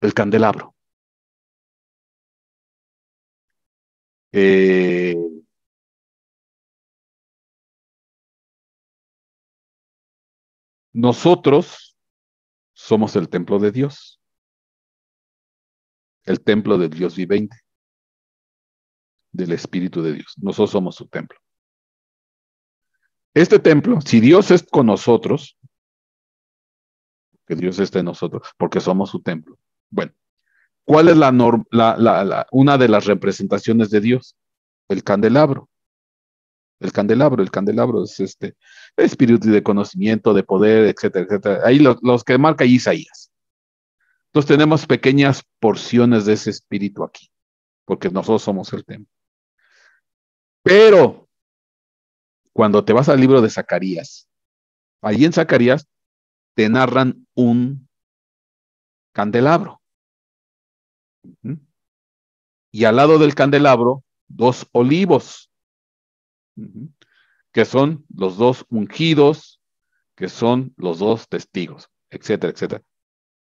el candelabro. Eh, nosotros somos el templo de Dios, el templo de Dios vivente, del Espíritu de Dios. Nosotros somos su templo. Este templo, si Dios es con nosotros, que Dios esté en nosotros, porque somos su templo, bueno, ¿cuál es la, norma? una de las representaciones de Dios? El candelabro. El candelabro, el candelabro es este espíritu de conocimiento, de poder, etcétera, etcétera. Ahí los, que marca Isaías. Entonces tenemos pequeñas porciones de ese espíritu aquí, porque nosotros somos el templo. Pero cuando te vas al libro de Zacarías, allí en Zacarías te narran un candelabro. Y al lado del candelabro, dos olivos, que son los dos ungidos, que son los dos testigos, etcétera, etcétera.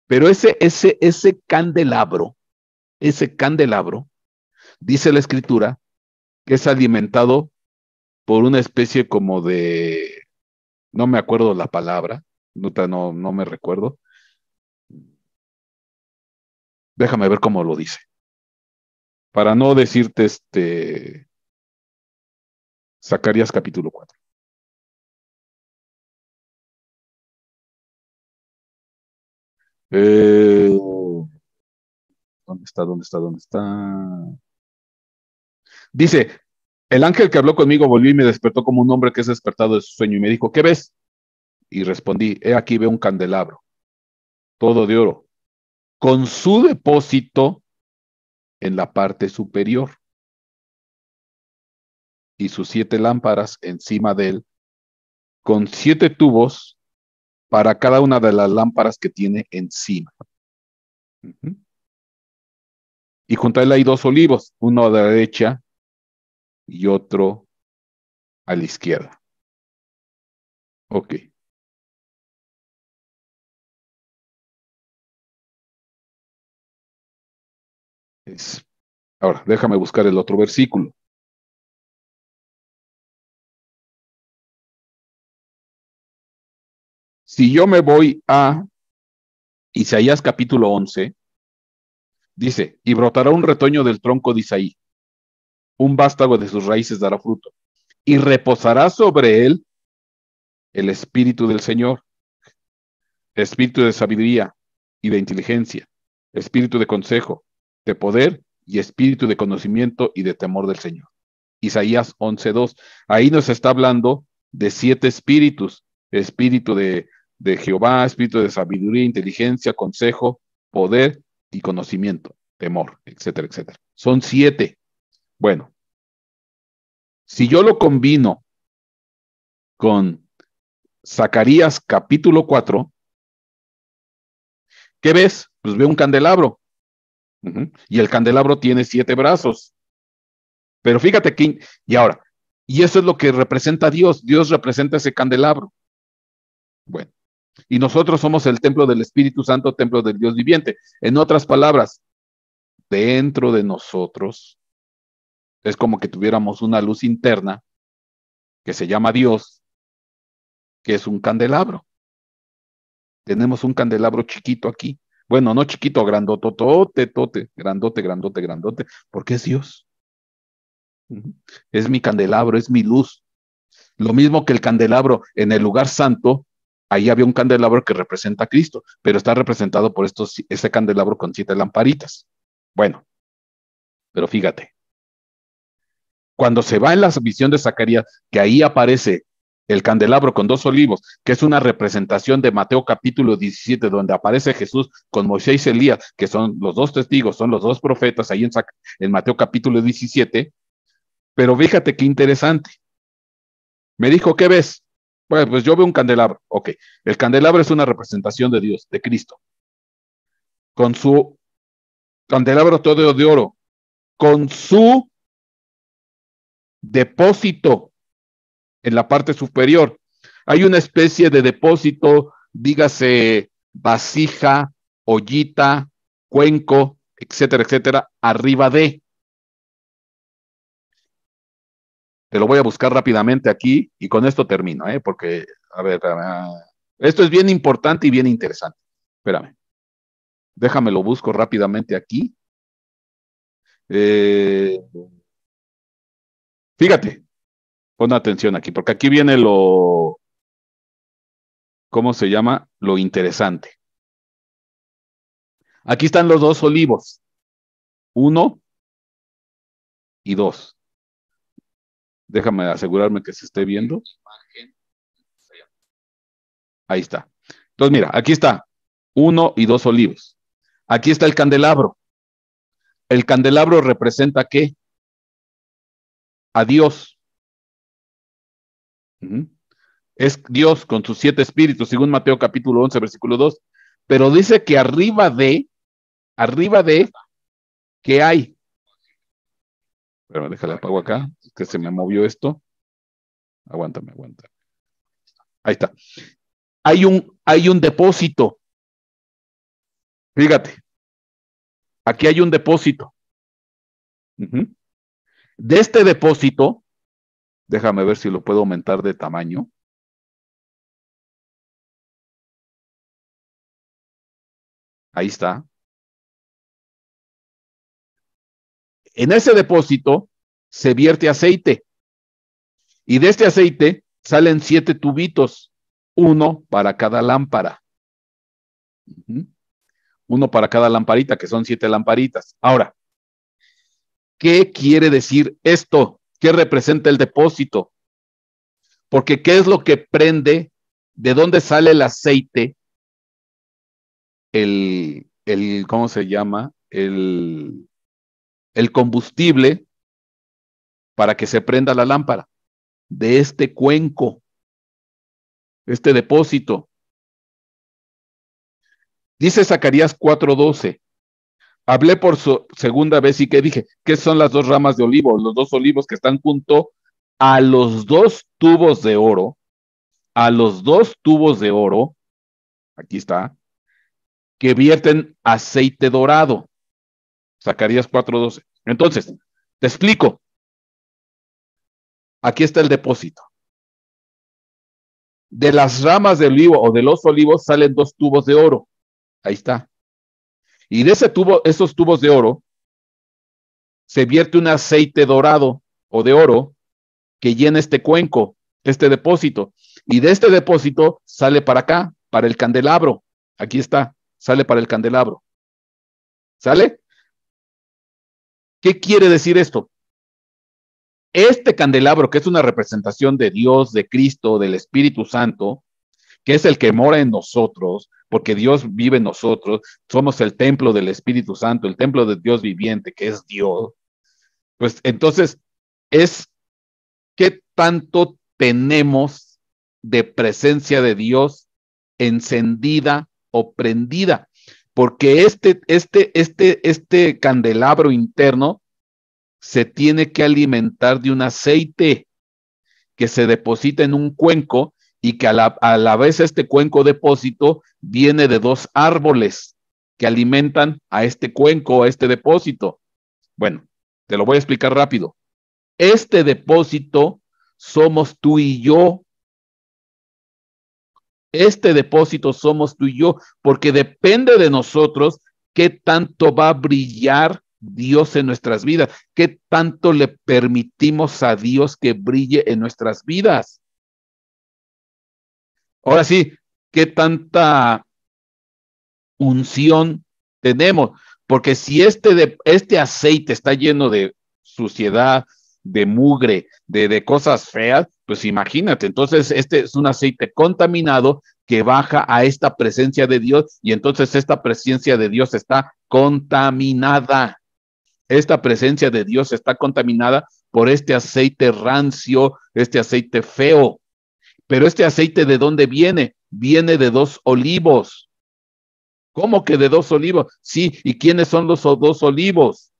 Pero ese, ese, ese candelabro, ese candelabro, dice la escritura, que es alimentado por una especie como de, no me acuerdo la palabra, no, no me recuerdo, Déjame ver cómo lo dice. Para no decirte este. Zacarías capítulo 4. Eh, ¿Dónde está? ¿Dónde está? ¿Dónde está? Dice, el ángel que habló conmigo volvió y me despertó como un hombre que es despertado de su sueño y me dijo, ¿qué ves? Y respondí, he aquí veo un candelabro, todo de oro, con su depósito en la parte superior y sus siete lámparas encima de él, con siete tubos para cada una de las lámparas que tiene encima. Y junto a él hay dos olivos, uno a la derecha y otro a la izquierda. Ok. Ahora, déjame buscar el otro versículo. Si yo me voy a Isaías capítulo 11, dice, y brotará un retoño del tronco de Isaí, un vástago de sus raíces dará fruto, y reposará sobre él el espíritu del Señor, espíritu de sabiduría y de inteligencia, espíritu de consejo de poder y espíritu de conocimiento y de temor del Señor. Isaías 11.2. Ahí nos está hablando de siete espíritus, espíritu de, de Jehová, espíritu de sabiduría, inteligencia, consejo, poder y conocimiento, temor, etcétera, etcétera. Son siete. Bueno, si yo lo combino con Zacarías capítulo 4, ¿qué ves? Pues veo un candelabro. Y el candelabro tiene siete brazos. Pero fíjate que, y ahora, y eso es lo que representa Dios. Dios representa ese candelabro. Bueno, y nosotros somos el templo del Espíritu Santo, templo del Dios viviente. En otras palabras, dentro de nosotros es como que tuviéramos una luz interna que se llama Dios, que es un candelabro. Tenemos un candelabro chiquito aquí, bueno, no chiquito, grandototote, tote, grandote, grandote, grandote, porque es Dios. Es mi candelabro, es mi luz. Lo mismo que el candelabro en el lugar santo, ahí había un candelabro que representa a Cristo, pero está representado por estos, ese candelabro con siete lamparitas. Bueno, pero fíjate, cuando se va en la visión de Zacarías, que ahí aparece el candelabro con dos olivos, que es una representación de Mateo capítulo 17, donde aparece Jesús con Moisés y Elías, que son los dos testigos, son los dos profetas ahí en, en Mateo capítulo 17. Pero fíjate qué interesante. Me dijo, ¿qué ves? bueno pues yo veo un candelabro. Ok, el candelabro es una representación de Dios, de Cristo. Con su candelabro todo de oro, con su depósito en la parte superior. Hay una especie de depósito, dígase vasija, ollita, cuenco, etcétera, etcétera, arriba de. Te lo voy a buscar rápidamente aquí y con esto termino, ¿eh? porque, a ver, esto es bien importante y bien interesante. Espérame. Déjame lo busco rápidamente aquí. Eh, fíjate, Pon atención aquí, porque aquí viene lo, ¿cómo se llama? Lo interesante. Aquí están los dos olivos, uno y dos. Déjame asegurarme que se esté viendo. Ahí está. Entonces, mira, aquí está uno y dos olivos. Aquí está el candelabro. El candelabro representa qué? A Dios. Es Dios con sus siete espíritus, según Mateo capítulo 11, versículo 2. Pero dice que arriba de, arriba de, ¿qué hay? deja déjale apago acá, que se me movió esto. Aguántame, aguántame. Ahí está. Hay un, hay un depósito. Fíjate, aquí hay un depósito. De este depósito Déjame ver si lo puedo aumentar de tamaño. Ahí está. En ese depósito se vierte aceite. Y de este aceite salen siete tubitos, uno para cada lámpara. Uno para cada lamparita, que son siete lamparitas. Ahora, ¿qué quiere decir esto? qué representa el depósito. Porque ¿qué es lo que prende? ¿De dónde sale el aceite? El, el ¿cómo se llama? El, el combustible para que se prenda la lámpara. De este cuenco, este depósito. Dice Zacarías 4:12, Hablé por segunda vez y que dije, ¿qué son las dos ramas de olivo? Los dos olivos que están junto a los dos tubos de oro, a los dos tubos de oro, aquí está, que vierten aceite dorado. Zacarías 4:12. Entonces, te explico. Aquí está el depósito. De las ramas de olivo o de los olivos salen dos tubos de oro. Ahí está. Y de ese tubo, esos tubos de oro, se vierte un aceite dorado o de oro que llena este cuenco, este depósito. Y de este depósito sale para acá, para el candelabro. Aquí está, sale para el candelabro. ¿Sale? ¿Qué quiere decir esto? Este candelabro, que es una representación de Dios, de Cristo, del Espíritu Santo, que es el que mora en nosotros, porque Dios vive en nosotros, somos el templo del Espíritu Santo, el templo de Dios viviente, que es Dios. Pues entonces, es qué tanto tenemos de presencia de Dios encendida o prendida, porque este, este, este, este candelabro interno se tiene que alimentar de un aceite que se deposita en un cuenco y que a la, vez este cuenco depósito viene de dos árboles que alimentan a este cuenco, a este depósito. Bueno, te lo voy a explicar rápido. Este depósito somos tú y yo. Este depósito somos tú y yo, porque depende de nosotros qué tanto va a brillar Dios en nuestras vidas, qué tanto le permitimos a Dios que brille en nuestras vidas. Ahora sí, ¿qué tanta unción tenemos? Porque si este, este aceite está lleno de suciedad, de mugre, de, de, cosas feas, pues imagínate, entonces este es un aceite contaminado que baja a esta presencia de Dios y entonces esta presencia de Dios está contaminada. Esta presencia de Dios está contaminada por este aceite rancio, este aceite feo. Pero este aceite de dónde viene? Viene de dos olivos. ¿Cómo que de dos olivos? Sí, ¿y quiénes son los dos olivos?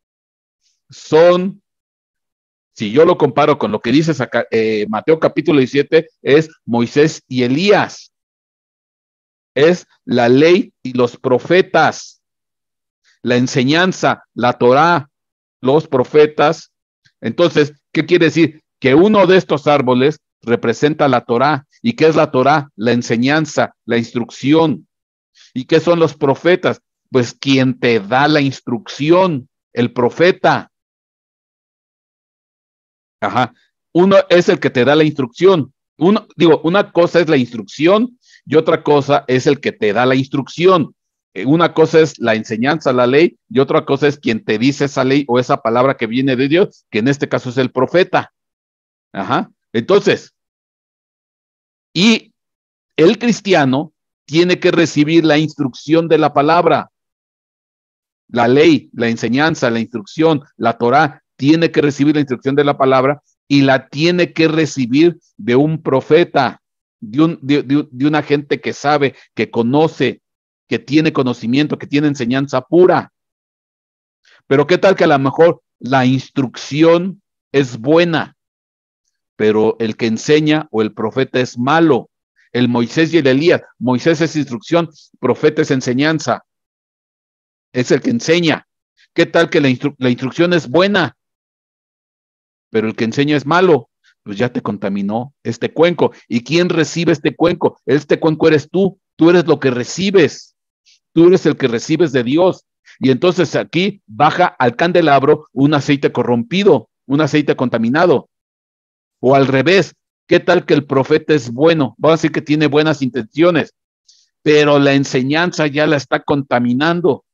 Son, si yo lo comparo con lo que dice eh, Mateo capítulo 17, es Moisés y Elías. Es la ley y los profetas, la enseñanza, la Torá, los profetas. Entonces, ¿qué quiere decir? Que uno de estos árboles representa la Torah. ¿Y qué es la Torah? La enseñanza, la instrucción. ¿Y qué son los profetas? Pues quien te da la instrucción, el profeta. Ajá. Uno es el que te da la instrucción. Uno, digo, una cosa es la instrucción y otra cosa es el que te da la instrucción. Eh, una cosa es la enseñanza, la ley, y otra cosa es quien te dice esa ley o esa palabra que viene de Dios, que en este caso es el profeta. Ajá. Entonces, y el cristiano tiene que recibir la instrucción de la palabra, la ley, la enseñanza, la instrucción, la Torah, tiene que recibir la instrucción de la palabra y la tiene que recibir de un profeta, de, de una gente que sabe, que conoce, que tiene conocimiento, que tiene enseñanza pura. Pero qué tal que a lo mejor la instrucción es buena, pero el que enseña o el profeta es malo. El Moisés y el Elías. Moisés es instrucción, profeta es enseñanza. Es el que enseña. ¿Qué tal que la, instrucción es buena? Pero el que enseña es malo. Pues ya te contaminó este cuenco. ¿Y quién recibe este cuenco? Este cuenco eres tú. Tú eres lo que recibes. Tú eres el que recibes de Dios. Y entonces aquí baja al candelabro un aceite corrompido, un aceite contaminado. O al revés, ¿qué tal que el profeta es bueno? Va a decir que tiene buenas intenciones, pero la enseñanza ya la está contaminando.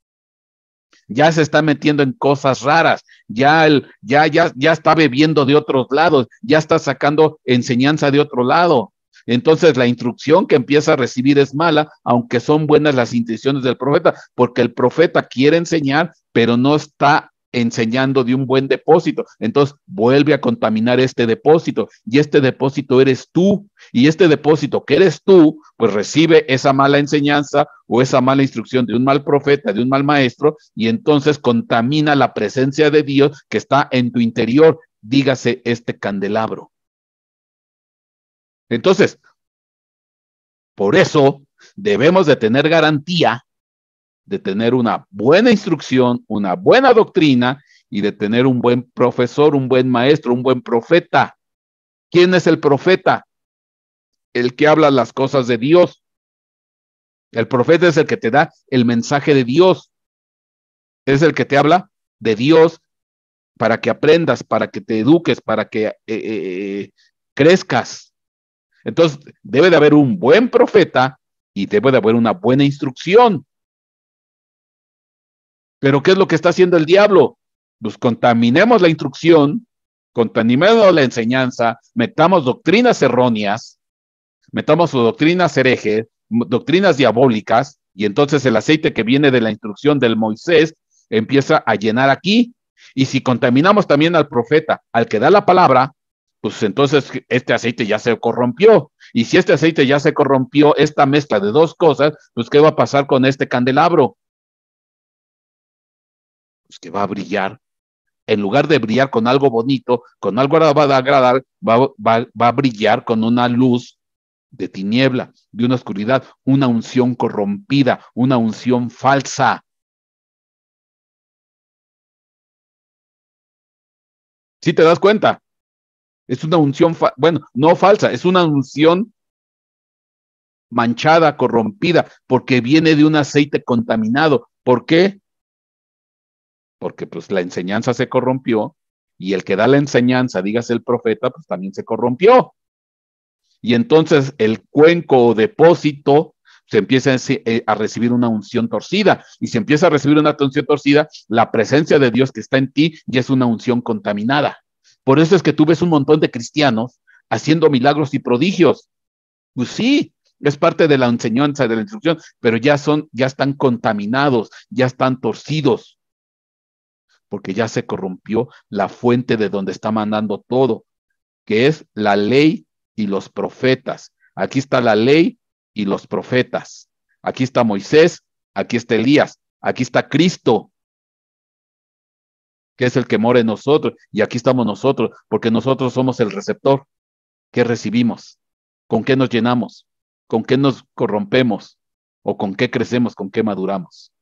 Ya se está metiendo en cosas raras, ya, el, ya, ya, ya está bebiendo de otros lados, ya está sacando enseñanza de otro lado. Entonces la instrucción que empieza a recibir es mala, aunque son buenas las intenciones del profeta, porque el profeta quiere enseñar, pero no está enseñando de un buen depósito. Entonces vuelve a contaminar este depósito y este depósito eres tú. Y este depósito que eres tú, pues recibe esa mala enseñanza o esa mala instrucción de un mal profeta, de un mal maestro, y entonces contamina la presencia de Dios que está en tu interior. Dígase este candelabro. Entonces, por eso debemos de tener garantía de tener una buena instrucción, una buena doctrina y de tener un buen profesor, un buen maestro, un buen profeta. ¿Quién es el profeta? El que habla las cosas de Dios. El profeta es el que te da el mensaje de Dios. Es el que te habla de Dios para que aprendas, para que te eduques, para que eh, eh, eh, crezcas. Entonces, debe de haber un buen profeta y debe de haber una buena instrucción. Pero ¿qué es lo que está haciendo el diablo? Pues contaminemos la instrucción, contaminemos la enseñanza, metamos doctrinas erróneas, metamos doctrinas herejes, doctrinas diabólicas, y entonces el aceite que viene de la instrucción del Moisés empieza a llenar aquí. Y si contaminamos también al profeta, al que da la palabra, pues entonces este aceite ya se corrompió. Y si este aceite ya se corrompió, esta mezcla de dos cosas, pues ¿qué va a pasar con este candelabro? pues que va a brillar. En lugar de brillar con algo bonito, con algo agradable, va a va, a brillar con una luz de tiniebla, de una oscuridad, una unción corrompida, una unción falsa. ¿Sí te das cuenta? Es una unción, bueno, no falsa, es una unción manchada, corrompida, porque viene de un aceite contaminado. ¿Por qué? porque pues la enseñanza se corrompió y el que da la enseñanza, dígase el profeta, pues también se corrompió. Y entonces el cuenco o depósito se empieza a eh, recibir una unción torcida y se empieza a recibir una unción torcida, la presencia de Dios que está en ti ya es una unción contaminada. Por eso es que tú ves un montón de cristianos haciendo milagros y prodigios. Pues sí, es parte de la enseñanza, de la instrucción, pero ya son, ya están contaminados, ya están torcidos porque ya se corrompió la fuente de donde está mandando todo, que es la ley y los profetas. Aquí está la ley y los profetas. Aquí está Moisés, aquí está Elías, aquí está Cristo, que es el que mora en nosotros, y aquí estamos nosotros, porque nosotros somos el receptor. que recibimos? ¿Con qué nos llenamos? ¿Con qué nos corrompemos? ¿O con qué crecemos? ¿Con qué maduramos?